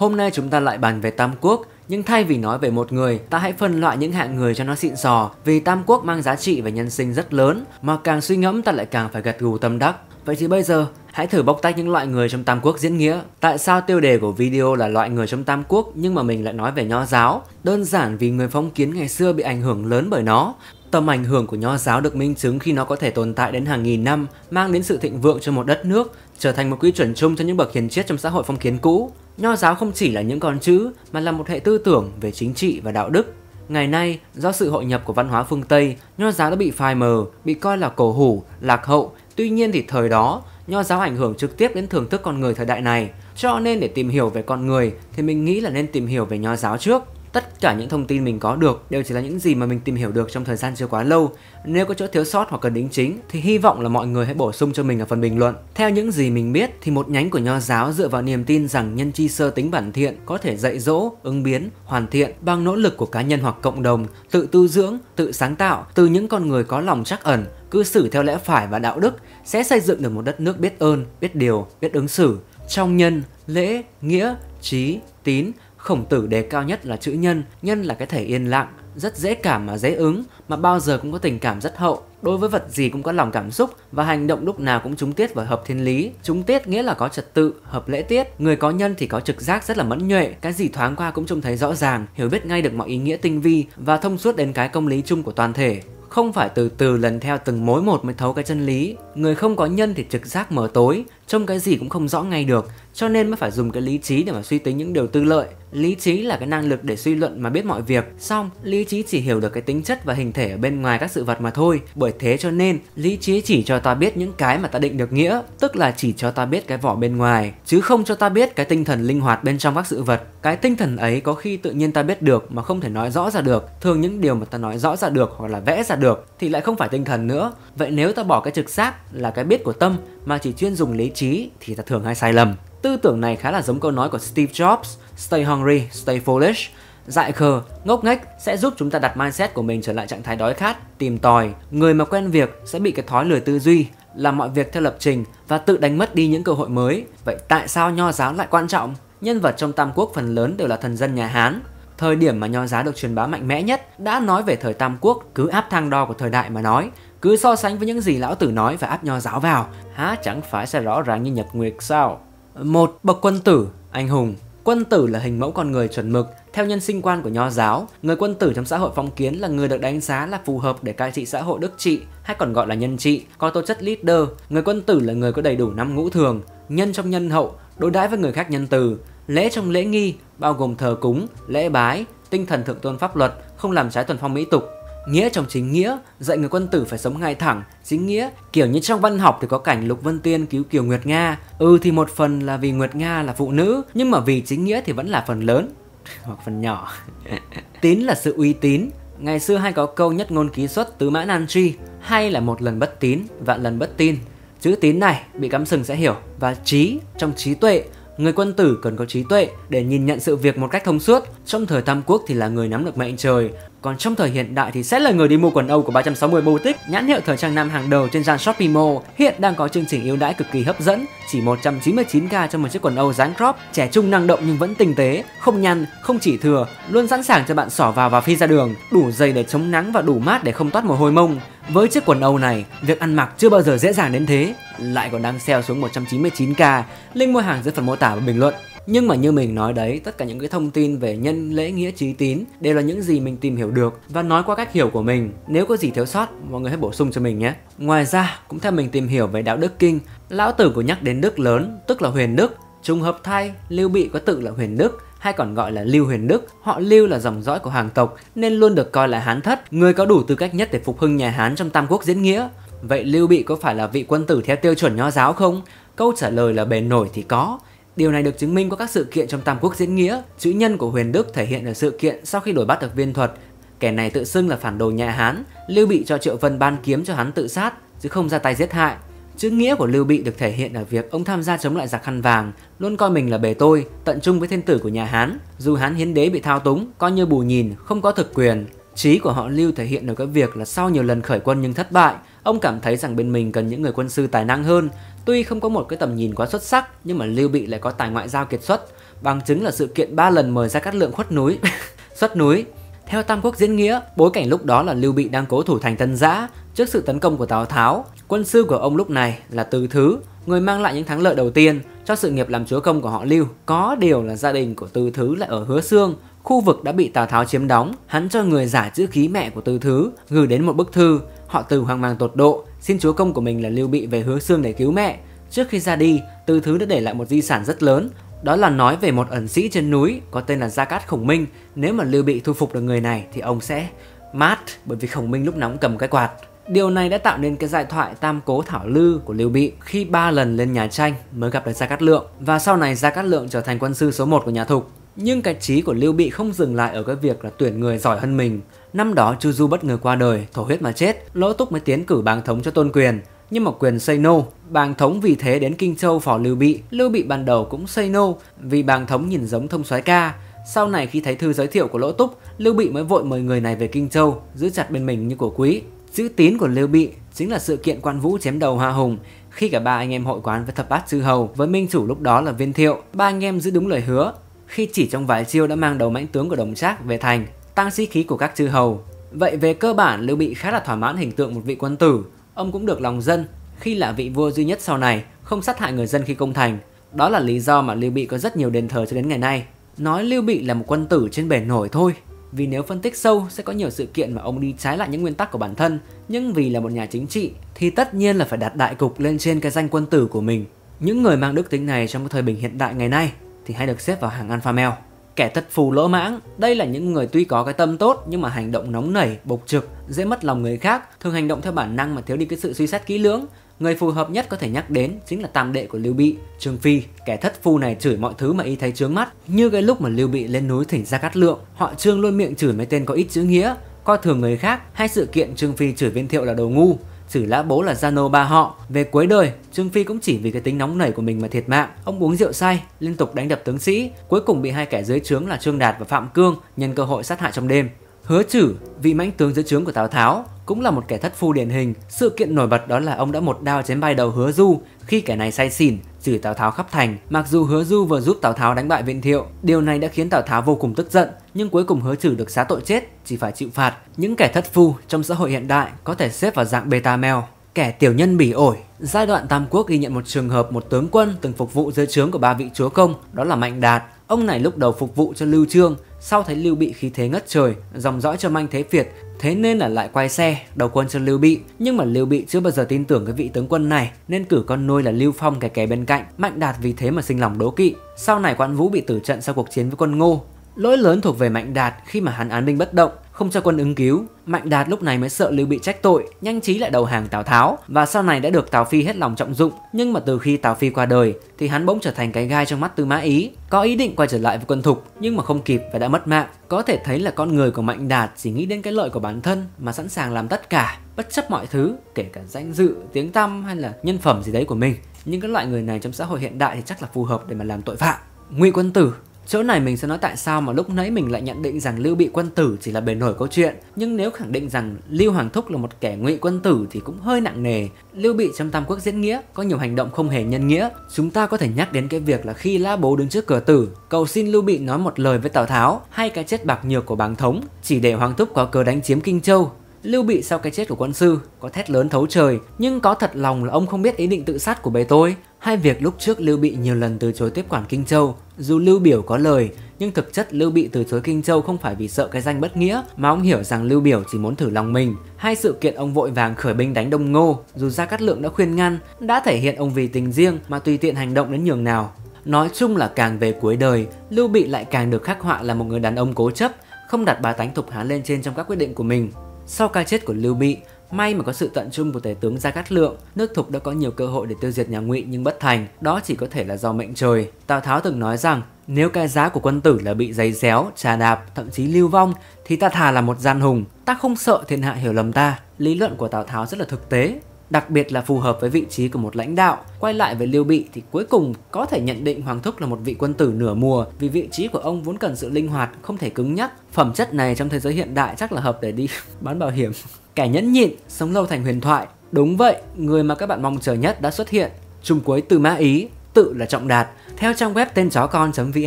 Hôm nay chúng ta lại bàn về Tam Quốc, nhưng thay vì nói về một người, ta hãy phân loại những hạng người cho nó xịn sò, vì Tam Quốc mang giá trị và nhân sinh rất lớn, mà càng suy ngẫm ta lại càng phải gật gù tâm đắc. Vậy thì bây giờ, hãy thử bóc tách những loại người trong Tam Quốc diễn nghĩa. Tại sao tiêu đề của video là loại người trong Tam Quốc nhưng mà mình lại nói về nho giáo? Đơn giản vì người phong kiến ngày xưa bị ảnh hưởng lớn bởi nó Tầm ảnh hưởng của nho giáo được minh chứng khi nó có thể tồn tại đến hàng nghìn năm, mang đến sự thịnh vượng cho một đất nước, trở thành một quy chuẩn chung cho những bậc hiền triết trong xã hội phong kiến cũ. Nho giáo không chỉ là những con chữ mà là một hệ tư tưởng về chính trị và đạo đức. Ngày nay, do sự hội nhập của văn hóa phương Tây, nho giáo đã bị phai mờ, bị coi là cổ hủ, lạc hậu. Tuy nhiên thì thời đó, nho giáo ảnh hưởng trực tiếp đến thưởng thức con người thời đại này. Cho nên để tìm hiểu về con người thì mình nghĩ là nên tìm hiểu về nho giáo trước. Tất cả những thông tin mình có được đều chỉ là những gì mà mình tìm hiểu được trong thời gian chưa quá lâu. Nếu có chỗ thiếu sót hoặc cần đính chính thì hy vọng là mọi người hãy bổ sung cho mình ở phần bình luận. Theo những gì mình biết thì một nhánh của nho giáo dựa vào niềm tin rằng nhân chi sơ tính bản thiện có thể dạy dỗ, ứng biến, hoàn thiện bằng nỗ lực của cá nhân hoặc cộng đồng, tự tu dưỡng, tự sáng tạo từ những con người có lòng trắc ẩn, cư xử theo lẽ phải và đạo đức sẽ xây dựng được một đất nước biết ơn, biết điều, biết ứng xử, trong nhân, lễ, nghĩa, trí, tín Khổng tử đề cao nhất là chữ nhân, nhân là cái thể yên lặng, rất dễ cảm mà dễ ứng, mà bao giờ cũng có tình cảm rất hậu. Đối với vật gì cũng có lòng cảm xúc và hành động lúc nào cũng trúng tiết và hợp thiên lý. Trúng tiết nghĩa là có trật tự, hợp lễ tiết. Người có nhân thì có trực giác rất là mẫn nhuệ, cái gì thoáng qua cũng trông thấy rõ ràng, hiểu biết ngay được mọi ý nghĩa tinh vi và thông suốt đến cái công lý chung của toàn thể không phải từ từ lần theo từng mối một mới thấu cái chân lý người không có nhân thì trực giác mờ tối trông cái gì cũng không rõ ngay được cho nên mới phải dùng cái lý trí để mà suy tính những điều tư lợi lý trí là cái năng lực để suy luận mà biết mọi việc song lý trí chỉ hiểu được cái tính chất và hình thể ở bên ngoài các sự vật mà thôi bởi thế cho nên lý trí chỉ cho ta biết những cái mà ta định được nghĩa tức là chỉ cho ta biết cái vỏ bên ngoài chứ không cho ta biết cái tinh thần linh hoạt bên trong các sự vật cái tinh thần ấy có khi tự nhiên ta biết được mà không thể nói rõ ra được thường những điều mà ta nói rõ ra được hoặc là vẽ ra được thì lại không phải tinh thần nữa vậy nếu ta bỏ cái trực giác là cái biết của tâm mà chỉ chuyên dùng lý trí thì ta thường hay sai lầm Tư tưởng này khá là giống câu nói của Steve Jobs, Stay hungry, stay foolish. Dại khờ, ngốc nghếch sẽ giúp chúng ta đặt mindset của mình trở lại trạng thái đói khát, tìm tòi. Người mà quen việc sẽ bị cái thói lười tư duy, làm mọi việc theo lập trình và tự đánh mất đi những cơ hội mới. Vậy tại sao nho giáo lại quan trọng? Nhân vật trong Tam Quốc phần lớn đều là thần dân nhà Hán. Thời điểm mà nho giáo được truyền bá mạnh mẽ nhất đã nói về thời Tam Quốc, cứ áp thang đo của thời đại mà nói, cứ so sánh với những gì lão tử nói và áp nho giáo vào, há chẳng phải sẽ rõ ràng như nhật nguyệt sao? Một bậc quân tử, anh hùng Quân tử là hình mẫu con người chuẩn mực, theo nhân sinh quan của nho giáo, người quân tử trong xã hội phong kiến là người được đánh giá là phù hợp để cai trị xã hội đức trị hay còn gọi là nhân trị, có tố chất leader. Người quân tử là người có đầy đủ năm ngũ thường, nhân trong nhân hậu, đối đãi với người khác nhân từ, lễ trong lễ nghi bao gồm thờ cúng, lễ bái, tinh thần thượng tôn pháp luật, không làm trái thuần phong mỹ tục, Nghĩa trong chính nghĩa, dạy người quân tử phải sống ngay thẳng, chính nghĩa, kiểu như trong văn học thì có cảnh Lục Vân Tiên cứu Kiều Nguyệt Nga. Ừ thì một phần là vì Nguyệt Nga là phụ nữ, nhưng mà vì chính nghĩa thì vẫn là phần lớn, hoặc phần nhỏ. tín là sự uy tín, ngày xưa hay có câu nhất ngôn ký xuất tứ mã nan tri, hay là một lần bất tín, vạn lần bất tin. Chữ tín này bị cắm sừng sẽ hiểu, và trí trong trí tuệ người quân tử cần có trí tuệ để nhìn nhận sự việc một cách thông suốt. Trong thời Tam Quốc thì là người nắm được mệnh trời, còn trong thời hiện đại thì sẽ là người đi mua quần Âu của 360 Boutique, nhãn hiệu thời trang nam hàng đầu trên sàn Shopee Mall, hiện đang có chương trình ưu đãi cực kỳ hấp dẫn, chỉ 199k cho một chiếc quần Âu dáng crop, trẻ trung năng động nhưng vẫn tinh tế, không nhăn, không chỉ thừa, luôn sẵn sàng cho bạn xỏ vào và phi ra đường, đủ dày để chống nắng và đủ mát để không toát mồ hôi mông. Với chiếc quần Âu này, việc ăn mặc chưa bao giờ dễ dàng đến thế, lại còn đang sale xuống 199k. Link mua hàng dưới phần mô tả và bình luận. Nhưng mà như mình nói đấy, tất cả những cái thông tin về nhân lễ nghĩa trí tín đều là những gì mình tìm hiểu được và nói qua cách hiểu của mình. Nếu có gì thiếu sót, mọi người hãy bổ sung cho mình nhé. Ngoài ra, cũng theo mình tìm hiểu về đạo đức kinh, lão tử có nhắc đến đức lớn, tức là huyền đức. Trùng hợp thay, Lưu Bị có tự là huyền đức, hay còn gọi là Lưu Huyền Đức. Họ Lưu là dòng dõi của hàng tộc nên luôn được coi là Hán thất, người có đủ tư cách nhất để phục hưng nhà Hán trong Tam Quốc diễn nghĩa. Vậy Lưu Bị có phải là vị quân tử theo tiêu chuẩn nho giáo không? Câu trả lời là bề nổi thì có, Điều này được chứng minh qua các sự kiện trong Tam Quốc diễn nghĩa. Chữ nhân của Huyền Đức thể hiện ở sự kiện sau khi đổi bắt được viên thuật, kẻ này tự xưng là phản đồ nhà Hán, Lưu Bị cho Triệu Vân ban kiếm cho hắn tự sát, chứ không ra tay giết hại. Chữ nghĩa của Lưu Bị được thể hiện ở việc ông tham gia chống lại giặc khăn vàng, luôn coi mình là bề tôi, tận trung với thiên tử của nhà Hán. Dù Hán hiến đế bị thao túng, coi như bù nhìn, không có thực quyền. Trí của họ Lưu thể hiện ở cái việc là sau nhiều lần khởi quân nhưng thất bại, Ông cảm thấy rằng bên mình cần những người quân sư tài năng hơn, tuy không có một cái tầm nhìn quá xuất sắc nhưng mà Lưu Bị lại có tài ngoại giao kiệt xuất, bằng chứng là sự kiện ba lần mời ra cát lượng khuất núi, xuất núi. Theo Tam Quốc diễn nghĩa, bối cảnh lúc đó là Lưu Bị đang cố thủ thành Tân Giã trước sự tấn công của Tào Tháo. Quân sư của ông lúc này là Từ Thứ, người mang lại những thắng lợi đầu tiên cho sự nghiệp làm chúa công của họ Lưu. Có điều là gia đình của Từ Thứ lại ở Hứa Xương, khu vực đã bị Tào Tháo chiếm đóng. Hắn cho người giả chữ ký mẹ của Từ Thứ gửi đến một bức thư Họ từ hoang mang tột độ, xin chúa công của mình là Lưu Bị về hứa xương để cứu mẹ. Trước khi ra đi, Từ Thứ đã để lại một di sản rất lớn, đó là nói về một ẩn sĩ trên núi có tên là Gia Cát Khổng Minh. Nếu mà Lưu Bị thu phục được người này thì ông sẽ mát bởi vì Khổng Minh lúc nóng cầm cái quạt. Điều này đã tạo nên cái giải thoại tam cố thảo lư của Lưu Bị khi ba lần lên nhà tranh mới gặp được Gia Cát Lượng và sau này Gia Cát Lượng trở thành quân sư số 1 của nhà Thục. Nhưng cái trí của Lưu Bị không dừng lại ở cái việc là tuyển người giỏi hơn mình Năm đó Chu Du bất ngờ qua đời, thổ huyết mà chết, Lỗ Túc mới tiến cử bàng thống cho Tôn Quyền, nhưng mà quyền say no. Bàng thống vì thế đến Kinh Châu phò Lưu Bị, Lưu Bị ban đầu cũng say no vì bàng thống nhìn giống thông soái ca. Sau này khi thấy thư giới thiệu của Lỗ Túc, Lưu Bị mới vội mời người này về Kinh Châu, giữ chặt bên mình như của quý. giữ tín của Lưu Bị chính là sự kiện quan vũ chém đầu Hoa Hùng khi cả ba anh em hội quán với thập bát sư hầu với minh chủ lúc đó là viên thiệu ba anh em giữ đúng lời hứa khi chỉ trong vài chiêu đã mang đầu mãnh tướng của đồng trác về thành tăng sĩ khí của các chư hầu. Vậy về cơ bản Lưu Bị khá là thỏa mãn hình tượng một vị quân tử, ông cũng được lòng dân khi là vị vua duy nhất sau này không sát hại người dân khi công thành. Đó là lý do mà Lưu Bị có rất nhiều đền thờ cho đến ngày nay. Nói Lưu Bị là một quân tử trên bề nổi thôi, vì nếu phân tích sâu sẽ có nhiều sự kiện mà ông đi trái lại những nguyên tắc của bản thân, nhưng vì là một nhà chính trị thì tất nhiên là phải đặt đại cục lên trên cái danh quân tử của mình. Những người mang đức tính này trong cái thời bình hiện đại ngày nay thì hay được xếp vào hàng alpha male. Kẻ thất phù lỗ mãng, đây là những người tuy có cái tâm tốt nhưng mà hành động nóng nảy, bộc trực, dễ mất lòng người khác, thường hành động theo bản năng mà thiếu đi cái sự suy xét kỹ lưỡng. Người phù hợp nhất có thể nhắc đến chính là tam đệ của Lưu Bị, Trương Phi. Kẻ thất phu này chửi mọi thứ mà y thấy trướng mắt, như cái lúc mà Lưu Bị lên núi thỉnh ra cát lượng, họ Trương luôn miệng chửi mấy tên có ít chữ nghĩa, coi thường người khác hay sự kiện Trương Phi chửi viên thiệu là đồ ngu chửi lã bố là Zano ba họ. Về cuối đời, Trương Phi cũng chỉ vì cái tính nóng nảy của mình mà thiệt mạng. Ông uống rượu say, liên tục đánh đập tướng sĩ, cuối cùng bị hai kẻ dưới trướng là Trương Đạt và Phạm Cương nhân cơ hội sát hại trong đêm. Hứa Chử, vị mãnh tướng dưới trướng của Tào Tháo, cũng là một kẻ thất phu điển hình. Sự kiện nổi bật đó là ông đã một đao chém bay đầu Hứa Du khi kẻ này say xỉn chửi Tào Tháo khắp thành. Mặc dù Hứa Du vừa giúp Tào Tháo đánh bại Viện Thiệu, điều này đã khiến Tào Tháo vô cùng tức giận, nhưng cuối cùng Hứa Trử được xá tội chết, chỉ phải chịu phạt. Những kẻ thất phu trong xã hội hiện đại có thể xếp vào dạng beta male kẻ tiểu nhân bỉ ổi. Giai đoạn Tam Quốc ghi nhận một trường hợp một tướng quân từng phục vụ dưới trướng của ba vị chúa công, đó là Mạnh Đạt. Ông này lúc đầu phục vụ cho Lưu Trương, sau thấy Lưu bị khí thế ngất trời, dòng dõi cho manh thế Việt thế nên là lại quay xe đầu quân cho Lưu Bị. Nhưng mà Lưu Bị chưa bao giờ tin tưởng cái vị tướng quân này nên cử con nuôi là Lưu Phong kẻ kè bên cạnh. Mạnh Đạt vì thế mà sinh lòng đố kỵ. Sau này Quan Vũ bị tử trận sau cuộc chiến với quân Ngô. Lỗi lớn thuộc về Mạnh Đạt khi mà hắn án binh bất động không cho quân ứng cứu. Mạnh Đạt lúc này mới sợ Lưu Bị trách tội, nhanh trí lại đầu hàng Tào Tháo và sau này đã được Tào Phi hết lòng trọng dụng. Nhưng mà từ khi Tào Phi qua đời thì hắn bỗng trở thành cái gai trong mắt Tư Mã Ý, có ý định quay trở lại với quân thục nhưng mà không kịp và đã mất mạng. Có thể thấy là con người của Mạnh Đạt chỉ nghĩ đến cái lợi của bản thân mà sẵn sàng làm tất cả, bất chấp mọi thứ, kể cả danh dự, tiếng tăm hay là nhân phẩm gì đấy của mình. Nhưng các loại người này trong xã hội hiện đại thì chắc là phù hợp để mà làm tội phạm. Ngụy Quân Tử Chỗ này mình sẽ nói tại sao mà lúc nãy mình lại nhận định rằng Lưu bị quân tử chỉ là bề nổi câu chuyện Nhưng nếu khẳng định rằng Lưu Hoàng Thúc là một kẻ ngụy quân tử thì cũng hơi nặng nề Lưu bị trong Tam Quốc diễn nghĩa có nhiều hành động không hề nhân nghĩa Chúng ta có thể nhắc đến cái việc là khi La Bố đứng trước cửa tử Cầu xin Lưu bị nói một lời với Tào Tháo hay cái chết bạc nhược của bàng thống Chỉ để Hoàng Thúc có cơ đánh chiếm Kinh Châu Lưu Bị sau cái chết của quân sư có thét lớn thấu trời, nhưng có thật lòng là ông không biết ý định tự sát của bề tôi. Hai việc lúc trước Lưu Bị nhiều lần từ chối tiếp quản Kinh Châu, dù Lưu Biểu có lời, nhưng thực chất Lưu Bị từ chối Kinh Châu không phải vì sợ cái danh bất nghĩa, mà ông hiểu rằng Lưu Biểu chỉ muốn thử lòng mình. Hai sự kiện ông vội vàng khởi binh đánh Đông Ngô, dù Gia Cát Lượng đã khuyên ngăn, đã thể hiện ông vì tình riêng mà tùy tiện hành động đến nhường nào. Nói chung là càng về cuối đời, Lưu Bị lại càng được khắc họa là một người đàn ông cố chấp, không đặt bà tánh thục hán lên trên trong các quyết định của mình. Sau cái chết của Lưu Bị, May mà có sự tận trung của Tể tướng Gia Cát Lượng, nước Thục đã có nhiều cơ hội để tiêu diệt nhà Ngụy nhưng bất thành, đó chỉ có thể là do mệnh trời. Tào Tháo từng nói rằng nếu cái giá của quân tử là bị giày xéo, trà đạp, thậm chí lưu vong thì ta thà là một gian hùng, ta không sợ thiên hạ hiểu lầm ta. Lý luận của Tào Tháo rất là thực tế, đặc biệt là phù hợp với vị trí của một lãnh đạo. Quay lại với Liêu Bị thì cuối cùng có thể nhận định Hoàng Thúc là một vị quân tử nửa mùa vì vị trí của ông vốn cần sự linh hoạt, không thể cứng nhắc. Phẩm chất này trong thế giới hiện đại chắc là hợp để đi bán bảo hiểm. Kẻ nhẫn nhịn, sống lâu thành huyền thoại. Đúng vậy, người mà các bạn mong chờ nhất đã xuất hiện. Trung cuối từ mã Ý, tự là Trọng Đạt, theo trang web tên chó con.vn.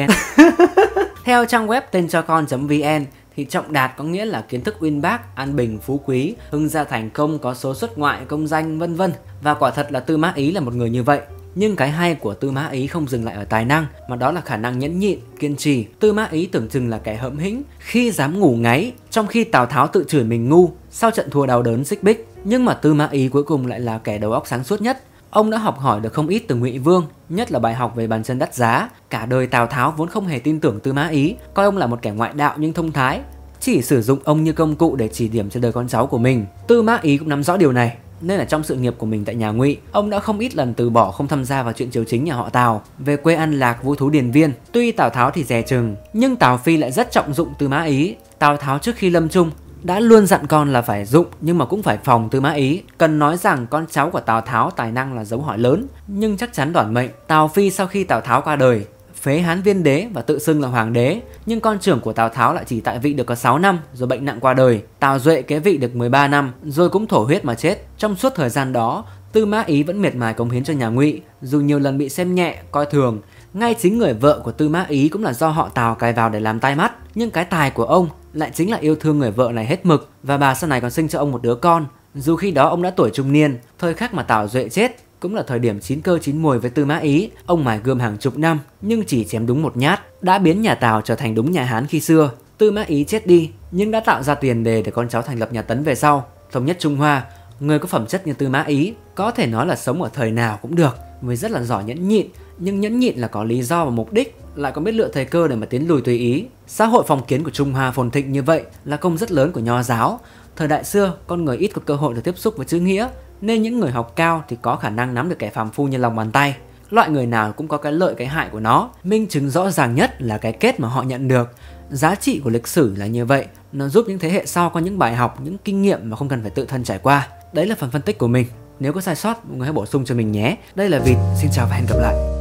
theo trang web tên chó con.vn, thì trọng đạt có nghĩa là kiến thức uyên bác, an bình, phú quý, hưng gia thành công có số xuất ngoại, công danh vân vân. Và quả thật là Tư Mã Ý là một người như vậy. Nhưng cái hay của Tư Mã Ý không dừng lại ở tài năng, mà đó là khả năng nhẫn nhịn, kiên trì. Tư Mã Ý tưởng chừng là kẻ hậm hĩnh, khi dám ngủ ngáy, trong khi Tào Tháo tự chửi mình ngu sau trận thua đau đớn xích bích. Nhưng mà Tư Mã Ý cuối cùng lại là kẻ đầu óc sáng suốt nhất, Ông đã học hỏi được không ít từ Ngụy Vương, nhất là bài học về bàn chân đắt giá. Cả đời Tào Tháo vốn không hề tin tưởng Tư Mã Ý, coi ông là một kẻ ngoại đạo nhưng thông thái, chỉ sử dụng ông như công cụ để chỉ điểm cho đời con cháu của mình. Tư Mã Ý cũng nắm rõ điều này, nên là trong sự nghiệp của mình tại nhà Ngụy, ông đã không ít lần từ bỏ không tham gia vào chuyện triều chính nhà họ Tào, về quê ăn lạc vũ thú Điền Viên. Tuy Tào Tháo thì dè chừng, nhưng Tào Phi lại rất trọng dụng Tư Mã Ý. Tào Tháo trước khi lâm chung đã luôn dặn con là phải dụng nhưng mà cũng phải phòng Tư Mã Ý. Cần nói rằng con cháu của Tào Tháo tài năng là dấu hỏi lớn, nhưng chắc chắn đoản mệnh. Tào Phi sau khi Tào Tháo qua đời, phế Hán Viên đế và tự xưng là hoàng đế, nhưng con trưởng của Tào Tháo lại chỉ tại vị được có 6 năm rồi bệnh nặng qua đời. Tào Duệ kế vị được 13 năm rồi cũng thổ huyết mà chết. Trong suốt thời gian đó, Tư Mã Ý vẫn miệt mài cống hiến cho nhà Ngụy, dù nhiều lần bị xem nhẹ, coi thường, ngay chính người vợ của Tư Mã Ý cũng là do họ Tào cài vào để làm tai mắt, nhưng cái tài của ông lại chính là yêu thương người vợ này hết mực và bà sau này còn sinh cho ông một đứa con. Dù khi đó ông đã tuổi trung niên, thời khắc mà Tào Duệ chết cũng là thời điểm chín cơ chín mùi với Tư Mã Ý, ông mài gươm hàng chục năm nhưng chỉ chém đúng một nhát đã biến nhà Tào trở thành đúng nhà Hán khi xưa. Tư Mã Ý chết đi nhưng đã tạo ra tiền đề để con cháu thành lập nhà Tấn về sau, thống nhất Trung Hoa. Người có phẩm chất như Tư Mã Ý có thể nói là sống ở thời nào cũng được, mới rất là giỏi nhẫn nhịn nhưng nhẫn nhịn là có lý do và mục đích lại có biết lựa thời cơ để mà tiến lùi tùy ý xã hội phong kiến của trung hoa phồn thịnh như vậy là công rất lớn của nho giáo thời đại xưa con người ít có cơ hội được tiếp xúc với chữ nghĩa nên những người học cao thì có khả năng nắm được kẻ phàm phu như lòng bàn tay loại người nào cũng có cái lợi cái hại của nó minh chứng rõ ràng nhất là cái kết mà họ nhận được giá trị của lịch sử là như vậy nó giúp những thế hệ sau có những bài học những kinh nghiệm mà không cần phải tự thân trải qua đấy là phần phân tích của mình nếu có sai sót, mọi người hãy bổ sung cho mình nhé. Đây là Vịt, xin chào và hẹn gặp lại.